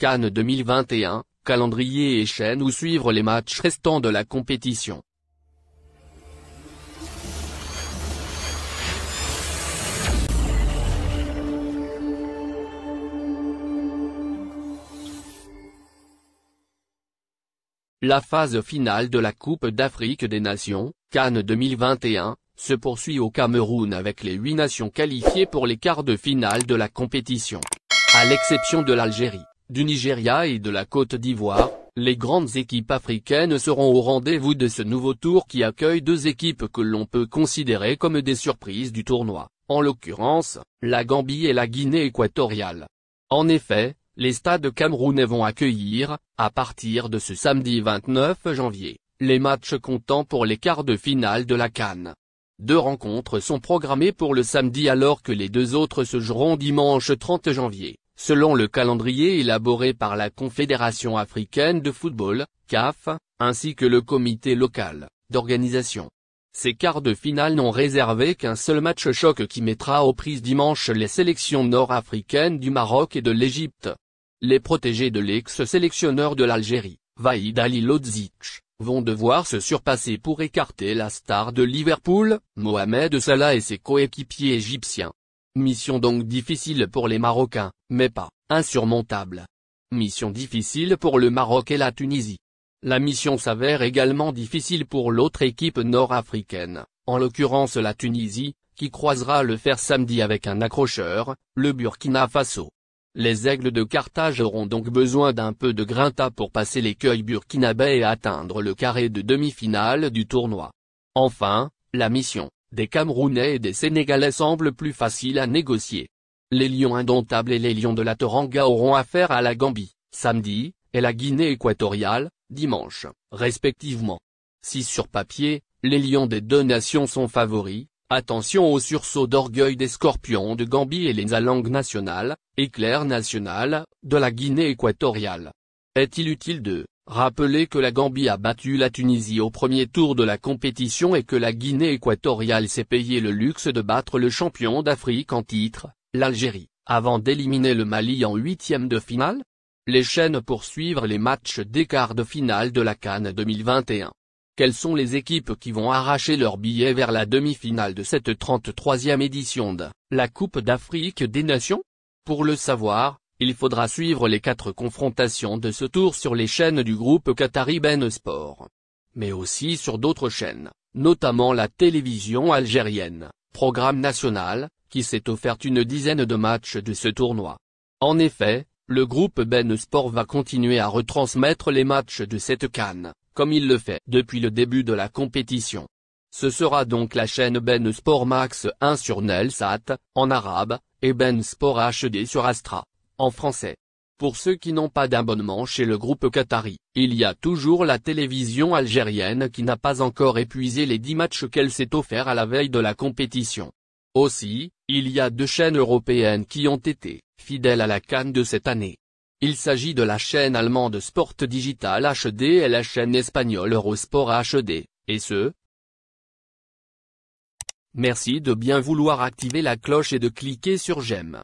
Cannes 2021, calendrier et chaîne où suivre les matchs restants de la compétition. La phase finale de la Coupe d'Afrique des Nations, Cannes 2021, se poursuit au Cameroun avec les huit nations qualifiées pour les quarts de finale de la compétition. À l'exception de l'Algérie, du Nigeria et de la Côte d'Ivoire, les grandes équipes africaines seront au rendez-vous de ce nouveau tour qui accueille deux équipes que l'on peut considérer comme des surprises du tournoi, en l'occurrence, la Gambie et la Guinée équatoriale. En effet, les stades camerounais vont accueillir, à partir de ce samedi 29 janvier, les matchs comptant pour les quarts de finale de la Cannes. Deux rencontres sont programmées pour le samedi alors que les deux autres se joueront dimanche 30 janvier. Selon le calendrier élaboré par la Confédération africaine de football, CAF, ainsi que le comité local, d'organisation. Ces quarts de finale n'ont réservé qu'un seul match choc qui mettra aux prises dimanche les sélections nord-africaines du Maroc et de l'Égypte. Les protégés de l'ex-sélectionneur de l'Algérie, Vaïd Ali Lodzic, vont devoir se surpasser pour écarter la star de Liverpool, Mohamed Salah et ses coéquipiers égyptiens. Mission donc difficile pour les Marocains, mais pas insurmontable. Mission difficile pour le Maroc et la Tunisie. La mission s'avère également difficile pour l'autre équipe nord-africaine, en l'occurrence la Tunisie, qui croisera le fer samedi avec un accrocheur, le Burkina Faso. Les aigles de Carthage auront donc besoin d'un peu de grinta pour passer l'écueil burkinabé et atteindre le carré de demi-finale du tournoi. Enfin, la mission des Camerounais et des Sénégalais semblent plus faciles à négocier. Les lions indomptables et les lions de la Toranga auront affaire à la Gambie, samedi, et la Guinée équatoriale, dimanche, respectivement. Si sur papier, les lions des deux nations sont favoris, attention au sursaut d'orgueil des scorpions de Gambie et les alangues nationales, éclairs nationales, de la Guinée équatoriale. Est-il utile de Rappelez que la Gambie a battu la Tunisie au premier tour de la compétition et que la Guinée équatoriale s'est payé le luxe de battre le champion d'Afrique en titre, l'Algérie, avant d'éliminer le Mali en huitième de finale. Les chaînes poursuivent les matchs des de finale de la Cannes 2021. Quelles sont les équipes qui vont arracher leur billet vers la demi-finale de cette 33e édition de la Coupe d'Afrique des Nations Pour le savoir, il faudra suivre les quatre confrontations de ce tour sur les chaînes du groupe Qatari Ben Sport. Mais aussi sur d'autres chaînes, notamment la télévision algérienne, programme national, qui s'est offerte une dizaine de matchs de ce tournoi. En effet, le groupe Ben Sport va continuer à retransmettre les matchs de cette canne, comme il le fait depuis le début de la compétition. Ce sera donc la chaîne Ben Sport Max 1 sur Nelsat, en arabe, et Ben Sport HD sur Astra, en français. Pour ceux qui n'ont pas d'abonnement chez le groupe Qatari, il y a toujours la télévision algérienne qui n'a pas encore épuisé les 10 matchs qu'elle s'est offert à la veille de la compétition. Aussi, il y a deux chaînes européennes qui ont été fidèles à la canne de cette année. Il s'agit de la chaîne allemande Sport Digital HD et la chaîne espagnole Eurosport HD, et ce. Merci de bien vouloir activer la cloche et de cliquer sur j'aime.